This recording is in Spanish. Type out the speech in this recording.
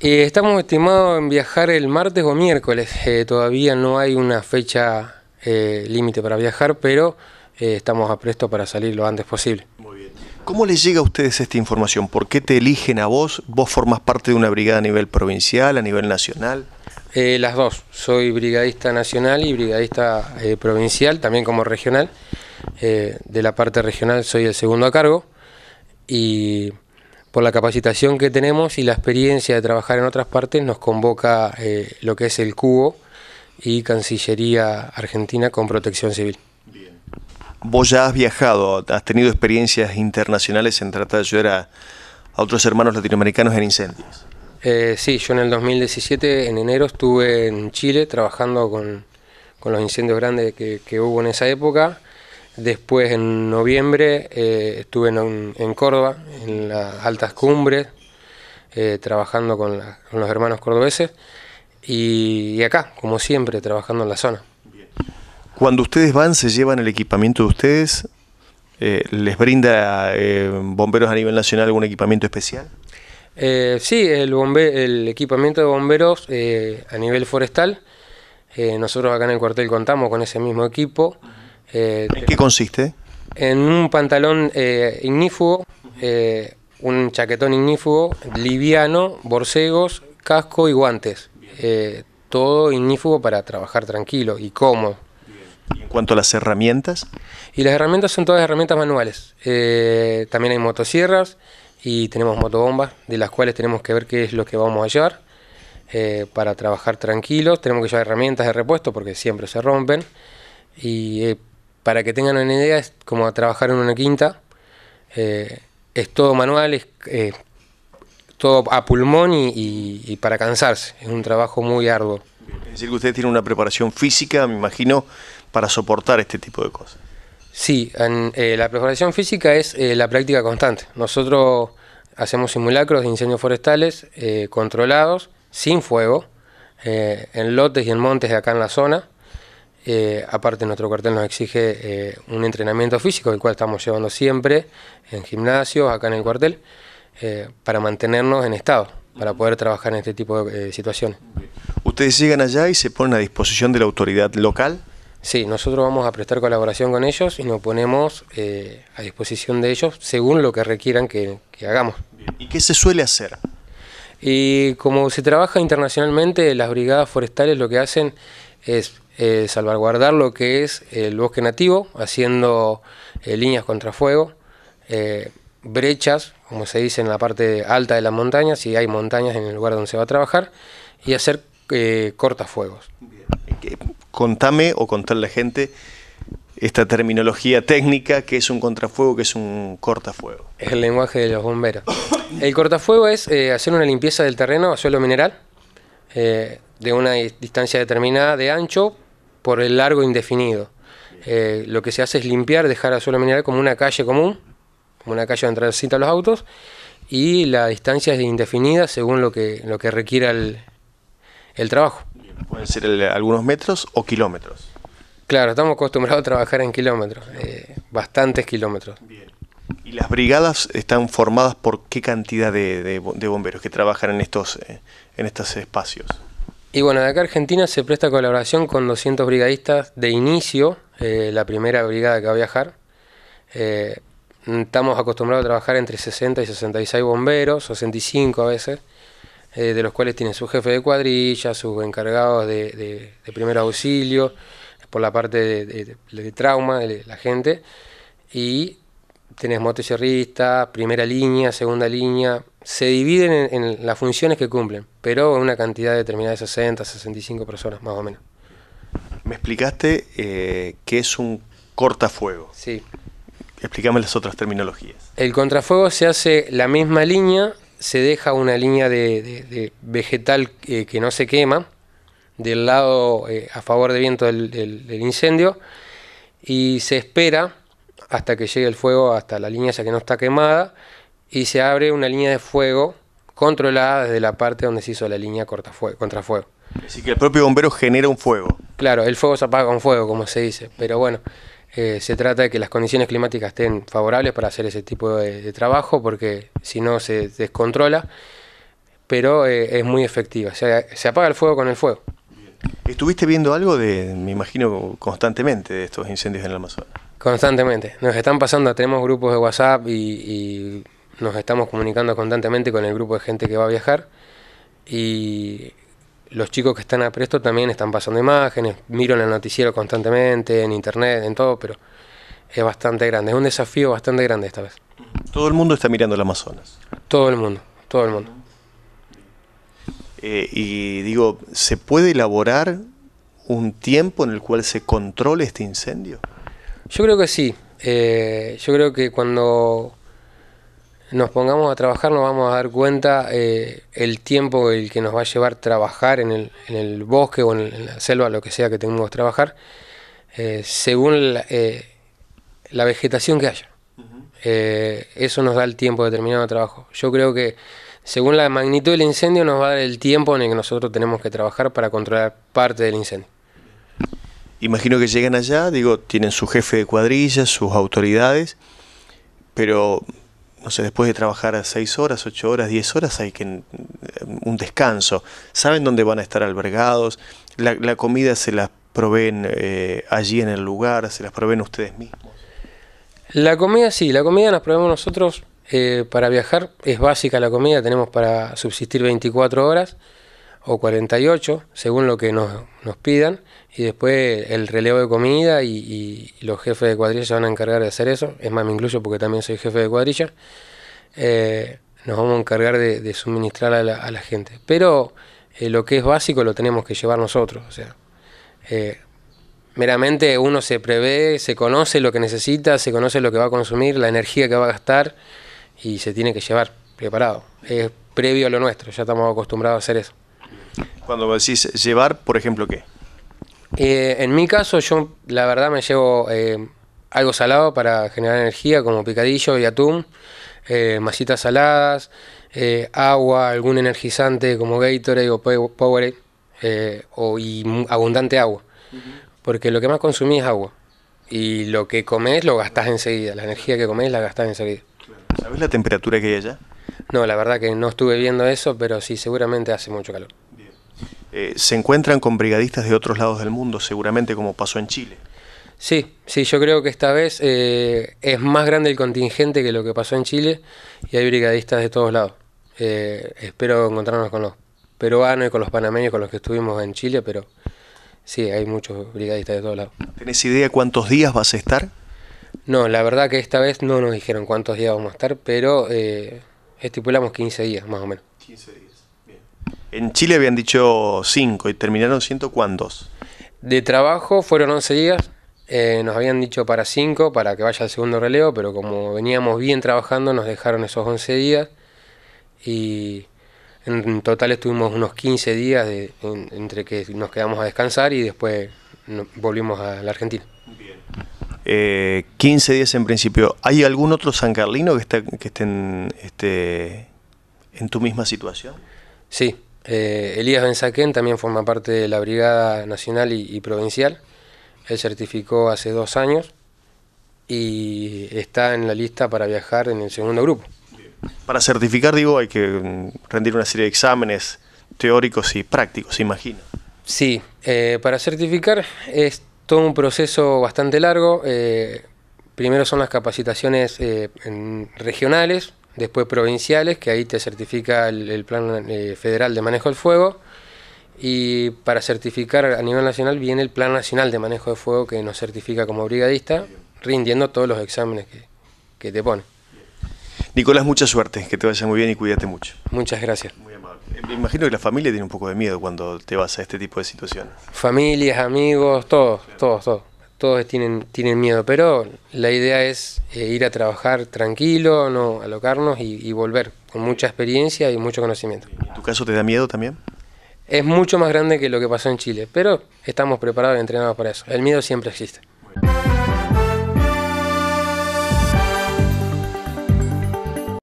Eh, estamos estimados en viajar el martes o miércoles. Eh, todavía no hay una fecha eh, límite para viajar, pero estamos a presto para salir lo antes posible. Muy bien. ¿Cómo les llega a ustedes esta información? ¿Por qué te eligen a vos? ¿Vos formas parte de una brigada a nivel provincial, a nivel nacional? las dos. Soy brigadista nacional y brigadista provincial, también como regional. de la parte regional soy el segundo a cargo. Y por la capacitación que tenemos y la experiencia de trabajar en otras partes, nos convoca eh, lo que es el Cubo y Cancillería Argentina con Protección Civil. Bien. Vos ya has viajado, has tenido experiencias internacionales en tratar de ayudar a, otros hermanos latinoamericanos en incendios. Eh, sí, yo en el 2017, en enero, estuve en Chile trabajando con, los incendios grandes que hubo en esa época Después en noviembre eh, estuve en, en, Córdoba, en las altas cumbres, eh, trabajando con, los hermanos cordobeses y, acá, como siempre, trabajando en la zona. Cuando ustedes van, se llevan el equipamiento de ustedes, eh, ¿les brinda bomberos a nivel nacional algún equipamiento especial? sí, el, el equipamiento de bomberos a nivel forestal, nosotros acá en el cuartel contamos con ese mismo equipo. Eh, ¿En qué consiste? En un pantalón eh, ignífugo, eh, un chaquetón ignífugo, liviano, borcegos, casco y guantes. todo ignífugo para trabajar tranquilo y cómodo. ¿Y en cuanto a las herramientas? Y las herramientas son todas herramientas manuales. también hay motosierras y tenemos motobombas, de las cuales tenemos que ver qué es lo que vamos a llevar. para trabajar tranquilos. Tenemos que llevar herramientas de repuesto porque siempre se rompen. Y para que tengan una idea, es como trabajar en una quinta. Eh, es todo manual, es eh, todo a pulmón y, para cansarse. Es un trabajo muy arduo. Es decir, que ustedes tienen una preparación física, me imagino, para soportar este tipo de cosas. Sí, eh, la preparación física es la práctica constante. Nosotros hacemos simulacros de incendios forestales controlados, sin fuego, en lotes y en montes de acá en la zona. Eh, aparte, nuestro cuartel nos exige eh, un entrenamiento físico, el cual estamos llevando siempre en gimnasios, acá en el cuartel, eh, para mantenernos en estado, para poder trabajar en este tipo de situaciones. ¿Ustedes llegan allá y se ponen a disposición de la autoridad local? Sí, nosotros vamos a prestar colaboración con ellos y nos ponemos a disposición de ellos según lo que requieran que, que hagamos. ¿Y qué se suele hacer? Y como se trabaja internacionalmente, las brigadas forestales lo que hacen es eh, salvaguardar lo que es el bosque nativo, haciendo eh, líneas contrafuego, eh, brechas, como se dice en la parte alta de las montañas, si hay montañas en el lugar donde se va a trabajar, y hacer cortafuegos. Contame o contarle a la gente esta terminología técnica, que es un contrafuego, que es un cortafuego. Es el lenguaje de los bomberos. El cortafuego es hacer una limpieza del terreno a suelo mineral de una distancia determinada de ancho por el largo indefinido. Eh, lo que se hace es limpiar, dejar a suelo mineral como una calle común, como una calle donde transitan los autos, y la distancia es indefinida según lo que, lo que requiera el, trabajo. Pueden ser algunos metros o kilómetros. Claro, estamos acostumbrados a trabajar en kilómetros, eh, bastantes kilómetros. Bien. ¿Y las brigadas están formadas por qué cantidad de, bomberos que trabajan en estos, eh, en estos espacios? Y bueno, de acá Argentina se presta colaboración con 200 brigadistas de inicio, eh, la primera brigada que va a viajar. Eh, estamos acostumbrados a trabajar entre 60 y 66 bomberos, 65 a veces, eh, de los cuales tienen su jefe de cuadrilla, sus encargados de, primer auxilio, por la parte de, trauma de la gente, y tenés motocerristas, primera línea, segunda línea, se dividen en, las funciones que cumplen, pero en una cantidad determinada de 60, 65 personas más o menos. Me explicaste eh, que qué es un cortafuego. Sí. Explícame las otras terminologías. El contrafuego se hace la misma línea, se deja una línea de, vegetal eh, que no se quema, del lado eh, a favor de viento del, incendio, y se espera hasta que llegue el fuego hasta la línea ya que no está quemada y se abre una línea de fuego controlada desde la parte donde se hizo la línea contra contrafuego. Así que el propio bombero genera un fuego. Claro, el fuego se apaga con fuego, como se dice. Pero bueno, eh, se trata de que las condiciones climáticas estén favorables para hacer ese tipo de, trabajo, porque si no se descontrola, pero eh, es muy efectiva. se apaga el fuego con el fuego. Estuviste viendo algo de, me imagino, constantemente de estos incendios en el Amazonas. Constantemente. Nos están pasando, tenemos grupos de WhatsApp y nos estamos comunicando constantemente con el grupo de gente que va a viajar y los chicos que están a presto también están pasando imágenes, miro en el noticiero constantemente, en internet, en todo, pero es bastante grande, es un desafío bastante grande esta vez. Todo el mundo está mirando el Amazonas. Todo el mundo, todo el mundo. Eh, y digo, ¿se puede elaborar un tiempo en el cual se controle este incendio? Yo creo que sí. Eh, yo creo que cuando nos pongamos a trabajar nos vamos a dar cuenta eh, el tiempo el que nos va a llevar trabajar en el, bosque o en, la selva, lo que sea que tengamos que trabajar, eh, según eh, la, vegetación que haya. eso nos da el tiempo determinado de trabajo. Yo creo que según la magnitud del incendio nos va a dar el tiempo en el que nosotros tenemos que trabajar para controlar parte del incendio. Imagino que llegan allá, digo, tienen su jefe de cuadrilla, sus autoridades, pero no sé, después de trabajar 6 horas, 8 horas, 10 horas hay que mm, un descanso. Saben dónde van a estar albergados, la, comida se las proveen eh, allí en el lugar, se las proveen ustedes mismos. La comida sí, la comida la proveemos nosotros eh, para viajar, es básica la comida, tenemos para subsistir 24 horas o 48, según lo que nos, pidan, y después el relevo de comida y, los jefes de cuadrilla se van a encargar de hacer eso, es más, me incluyo porque también soy jefe de cuadrilla, eh, nos vamos a encargar de, suministrar a la, gente. Pero eh, lo que es básico lo tenemos que llevar nosotros, o sea, eh, meramente uno se prevé, se conoce lo que necesita, se conoce lo que va a consumir, la energía que va a gastar y se tiene que llevar preparado. Es previo a lo nuestro, ya estamos acostumbrados a hacer eso. Cuando decís llevar, por ejemplo, ¿qué? Eh, en mi caso, yo la verdad me llevo eh, algo salado para generar energía, como picadillo y atún, eh, masitas saladas, agua, algún energizante como Gatorade o Powerade, y abundante agua. Porque lo que más consumí es agua. Y lo que comes lo gastás enseguida. La energía que comes la gastás enseguida. ¿Sabes la temperatura que hay allá? No, la verdad que no estuve viendo eso, pero sí, seguramente hace mucho calor. Eh, se encuentran con brigadistas de otros lados del mundo, seguramente como pasó en Chile. Sí, sí, yo creo que esta vez eh, es más grande el contingente que lo que pasó en Chile y hay brigadistas de todos lados. Eh, espero encontrarnos con los peruanos y con los panameños con los que estuvimos en Chile, pero sí, hay muchos brigadistas de todos lados. ¿Tenés idea cuántos días vas a estar? No, la verdad que esta vez no nos dijeron cuántos días vamos a estar, pero estipulamos 15 días más o menos. 15 días. En Chile habían dicho 5 y terminaron siendo cuántos. De trabajo fueron 11 días. Eh, nos habían dicho para 5 para que vaya al segundo relevo, pero como veníamos bien trabajando, nos dejaron esos 11 días. Y en total estuvimos unos 15 días entre que nos quedamos a descansar y después volvimos a la Argentina. Bien. 15 eh, días en principio. ¿Hay algún otro San Carlino que, está, que esté este, en tu misma situación? Sí, eh, Elías Benzaquén también forma parte de la Brigada Nacional y, Provincial. Él certificó hace dos años y está en la lista para viajar en el segundo grupo. Para certificar, digo, hay que mm, rendir una serie de exámenes teóricos y prácticos, imagino. Sí, eh, para certificar es todo un proceso bastante largo. Eh, primero son las capacitaciones regionales, después provinciales, que ahí te certifica el, Plan eh, Federal de Manejo del Fuego, y para certificar a nivel nacional viene el Plan Nacional de Manejo de Fuego, que nos certifica como brigadista, rindiendo todos los exámenes que, te pone. Nicolás, mucha suerte, que te vaya muy bien y cuídate mucho. Muchas gracias. Muy amable. Eh, me imagino que la familia tiene un poco de miedo cuando te vas a este tipo de situaciones. Familias, amigos, todos, todos, todos todos tienen, tienen miedo, pero la idea es eh, ir a trabajar tranquilo, no alocarnos y, volver con mucha experiencia y mucho conocimiento. tu caso te da miedo también? Es mucho más grande que lo que pasó en Chile, pero estamos preparados y entrenados para eso. El miedo siempre existe.